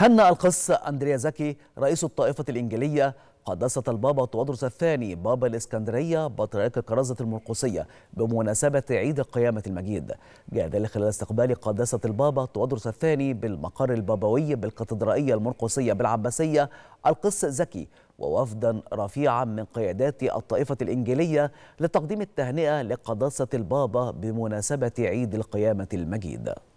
هنأ القس أندريا زكي رئيس الطائفة الإنجيلية قداسة البابا تودرس الثاني بابا الإسكندرية بطريرك كرازة المرقسية بمناسبة عيد قيامة المجيد جاء ذلك خلال استقبال قداسة البابا تودرس الثاني بالمقر البابوي بالكاتدرائية المرقسية بالعباسية القس زكي ووفدا رفيعا من قيادات الطائفة الإنجيلية لتقديم التهنئة لقداسة البابا بمناسبة عيد القيامة المجيد